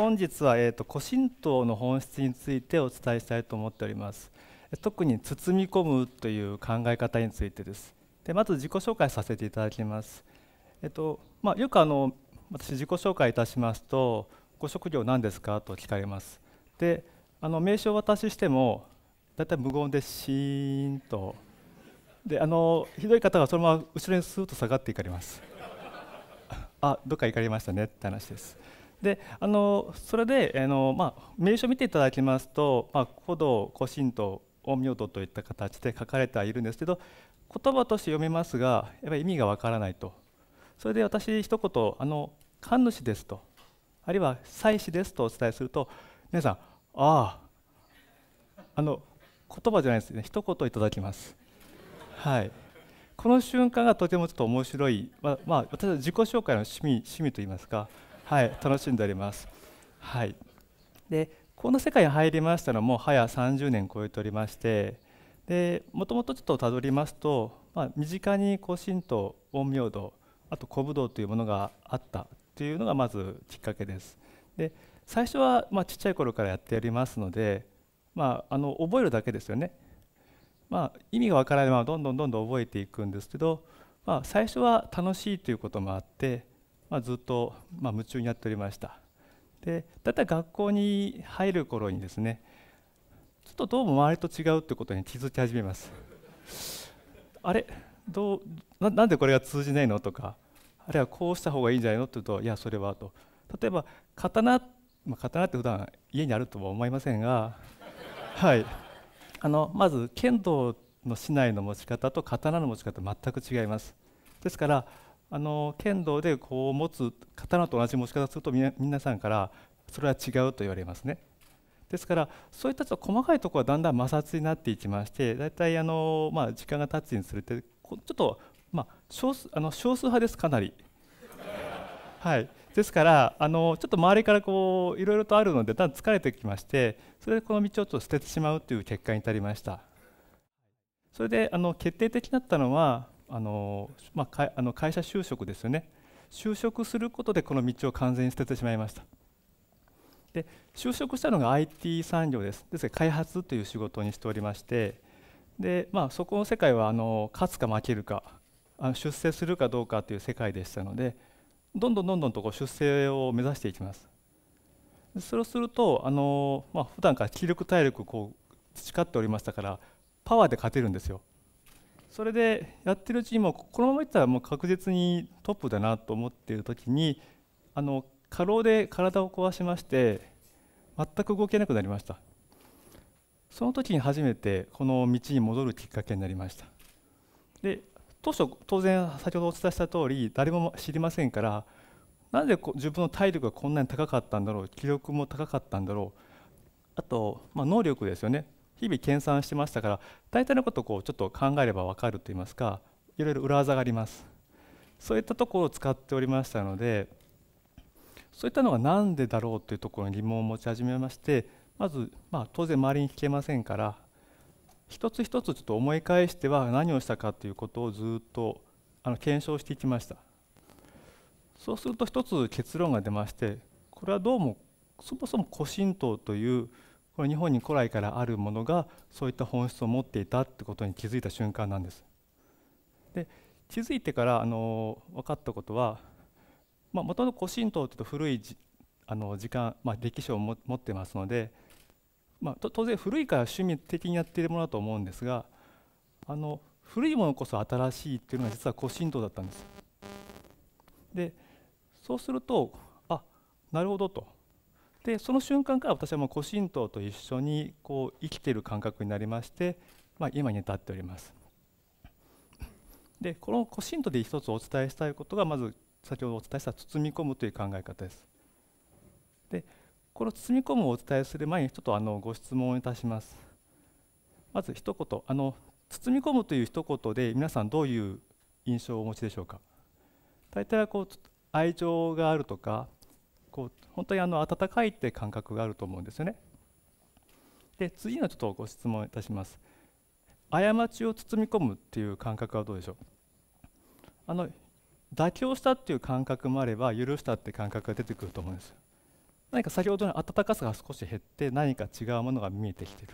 本日は、えーと、古神道の本質についてお伝えしたいと思っております特に包み込むという考え方についてですでまず自己紹介させていただきますえっ、ー、とまあ、よくあの私自己紹介いたしますとご職業何ですかと聞かれますであの名称を渡ししても大体無言でシーンとであのひどい方がそのまま後ろにスーッと下がっていかれます あどっか行かれましたねって話ですであのそれであの、まあ、名所を見ていただきますと、まあ、古道古神道陰陽道といった形で書かれてはいるんですけど言葉として読めますがやっぱり意味がわからないとそれで私一言あの神主ですとあるいは祭司ですとお伝えすると皆さんあああの言葉じゃないですね一言いただきますはいこの瞬間がとてもちょっと面白い、まあ、まあ、私は自己紹介の趣味趣味といいますかはい、楽しんでおります。はい、でこの世界に入りましたのはもう早30年超えておりましてもともとちょっとたどりますと、まあ、身近にこ神道陰陽道あと古武道というものがあったというのがまずきっかけです。で最初はまちっちゃい頃からやっておりますので、まあ、あの覚えるだけですよね。まあ、意味がわからないままどんどんどんどん覚えていくんですけど、まあ、最初は楽しいということもあってまあ、ずっと、ま夢中になっておりましたでだたい学校に入る頃にですねちょっとどうも周りと違うってことに気づき始めますあれどうななんでこれが通じないのとかあるいはこうした方がいいんじゃないのって言うといやそれはと例えば刀、まあ、刀って普段家にあるとは思いませんがはいあのまず剣道の竹刀の持ち方と刀の持ち方全く違いますですからあの剣道でこう持つ刀と同じ持ち方すると皆さんからそれは違うと言われますね。ですからそういったちょっと細かいところはだんだん摩擦になっていきまして大体あの、まあ、時間が経つにつれてちょっと、まあ、少数あの少数派ですかなり。はい、ですからあのちょっと周りからこういろいろとあるのでだんだん疲れてきましてそれでこの道をちょっと捨ててしまうという結果に至りました。それであの決定的だったのはあの、まあ、あの会社就職ですよね就職することでこの道を完全に捨ててしまいましたで就職したのが IT 産業ですですが開発という仕事にしておりましてで、まあ、そこの世界はあの勝つか負けるか出世するかどうかという世界でしたのでどんどんどんどんとこう出世を目指していきますそれをするとあの、まあ、普段から気力体力こう培っておりましたからパワーで勝てるんですよそれでやってるうちにもこのままいったらもう確実にトップだなと思っている時にあの過労で体を壊しまして全く動けなくなりましたその時に初めてこの道に戻るきっかけになりましたで当初当然先ほどお伝えした通り誰も知りませんからなぜ自分の体力がこんなに高かったんだろう気力も高かったんだろうあと、ま能力ですよね日々研鑽してましたから大体のことをこうちょっと考えれば分かるといいますかいろいろ裏技がありますそういったところを使っておりましたのでそういったのが何でだろうというところに疑問を持ち始めましてまずま当然周りに聞けませんから一つ一つちょっと思い返しては何をしたかということをずっとあの検証していきましたそうすると一つ結論が出ましてこれはどうもそもそも古神道というこれ日本に古来からあるものがそういった本質を持っていたってことに気づいた瞬間なんです。で気づいてからあの分かったことはもともと古神道っていうと古いあの時間、まあ、歴史を持ってますので、まあ、当然古いから趣味的にやっているものだと思うんですがあの古いものこそ新しいっていうのが実は古神道だったんです。でそうするとあなるほどと。でその瞬間から私はもう古神道と一緒にこう生きてる感覚になりまして、まあ、今に至っておりますでこの古神道で一つお伝えしたいことがまず先ほどお伝えした包み込むという考え方ですでこの包み込むをお伝えする前にちょっとあのご質問をいたしますまず一言あの包み込むという一言で皆さんどういう印象をお持ちでしょうか大体こう愛情があるとかこう本当にあの温かいって感覚があると思うんですよね。で次のちょっとご質問いたします。過ちを包み込むっていう感覚はどうでしょうあの妥協したっていう感覚もあれば許したって感覚が出てくると思うんです何か先ほどの温かさが少し減って何か違うものが見えてきてる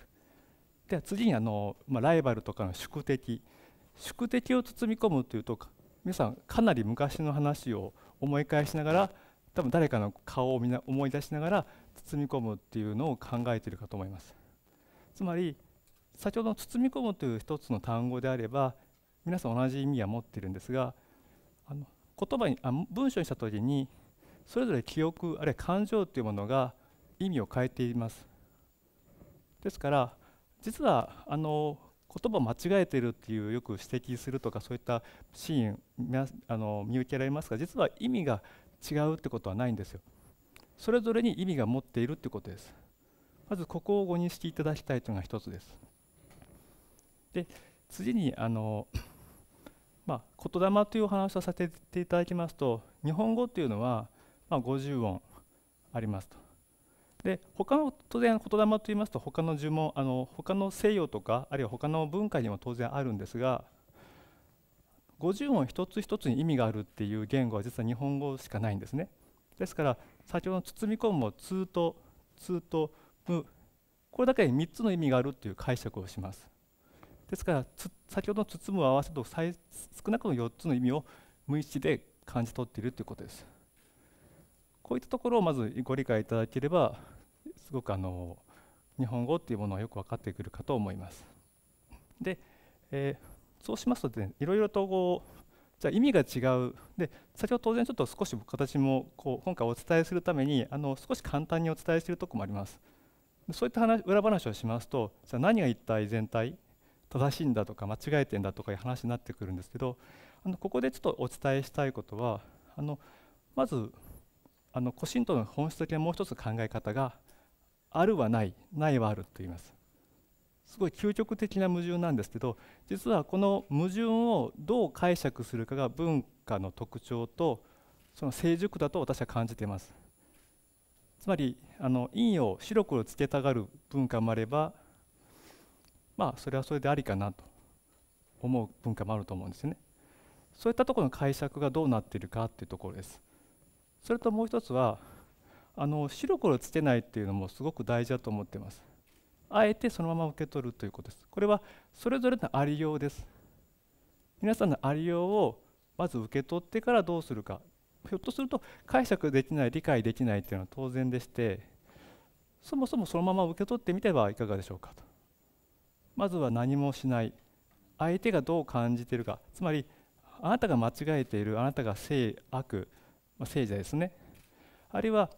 では次にあの、まあ、ライバルとかの宿敵宿敵を包み込むというと皆さんかなり昔の話を思い返しながら多分誰かの顔をみんな思い出しながら包み込むっていうのを考えているかと思いますつまり先ほどの包み込むという一つの単語であれば皆さん同じ意味は持ってるんですがあの言葉にあ文章にした時にそれぞれ記憶あるいは感情というものが意味を変えていますですから実はあの言葉を間違えてるっていうよく指摘するとかそういったシーンあの見受けられますが実は意味が違うってことはないんですよそれぞれに意味が持っているってことですまずここをご認識いただきたいというのが一つですで次にあのまあ、言霊というお話をさせていただきますと日本語というのは、まあ、50音ありますと。で他の当然言霊と言いますと他の呪文あの他の西洋とかあるいは他の文化にも当然あるんですが50音一つ一つに意味があるっていう言語は実は日本語しかないんですね。ですから先ほどの包み込むも「通」と「通」と「む」これだけで3つの意味があるっていう解釈をします。ですから先ほどの「包む」を合わせると最少なくとも4つの意味を無意識で感じ取っているということです。こういったところをまずご理解いただければすごくあの日本語っていうものはよく分かってくるかと思います。で、えーそうしますとでねいろいろとこうじゃ意味が違うで先ほど当然ちょっと少し形もこう今回お伝えするためにあの少し簡単にお伝えしているとこもありますそういった話裏話をしますとじゃ何が一体全体正しいんだとか間違えてんだとかいう話になってくるんですけどあのここでちょっとお伝えしたいことはあのまずあの古神道の本質的なもう一つ考え方があるはないないはあると言いますすごい究極的な矛盾なんですけど実はこの矛盾をどう解釈するかが文化の特徴とその成熟だと私は感じていますつまりあの陰を白黒つけたがる文化もあればまあそれはそれでありかなと思う文化もあると思うんですよねそういったところの解釈がどうなっているかっていうところですそれともう一つはあの白黒つけないっていうのもすごく大事だと思ってますあえてそのまま受け取るということです。これはそれぞれのありようです。皆さんのありようをまず受け取ってからどうするか。ひょっとすると解釈できない、理解できないというのは当然でして、そもそもそのまま受け取ってみてはいかがでしょうかと。まずは何もしない。相手がどう感じているか。つまり、あなたが間違えている、あなたが性悪、まあ、者ですね。あるいは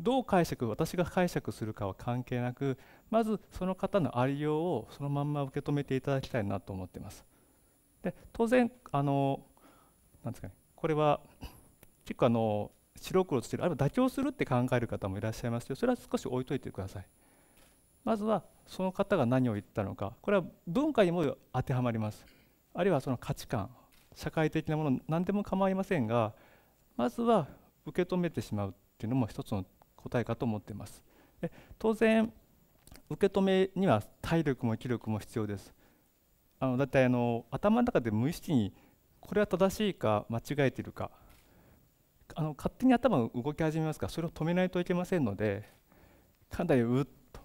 どう解釈私が解釈するかは関係なくまずその方のありようをそのまんま受け止めていただきたいなと思っています。で当然あのなんですかねこれは結構あの白黒としてるあるいは妥協するって考える方もいらっしゃいますけどそれは少し置いといてください。まずはその方が何を言ったのかこれは文化にも当てはまりますあるいはその価値観社会的なもの何でも構いませんがまずは受け止めてしまうっていうのも一つの答えかと思っていますで当然受け止めには体力も気力も必要ですあのだってあの頭の中で無意識にこれは正しいか間違えているかあの勝手に頭を動き始めますからそれを止めないといけませんのでかなりうっと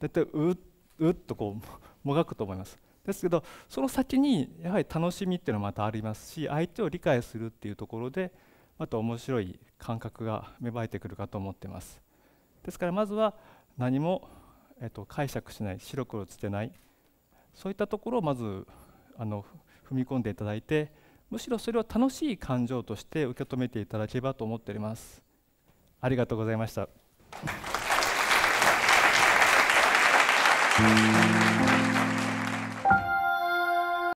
大体うっうっとこうもがくと思いますですけどその先にやはり楽しみっていうのはまたありますし相手を理解するっていうところでまた面白い感覚が芽生えてくるかと思ってますですからまずは何もえっと、解釈しない白黒つけないそういったところをまずあの踏み込んでいただいてむしろそれを楽しい感情として受け止めていただければと思っておりますありがとうございました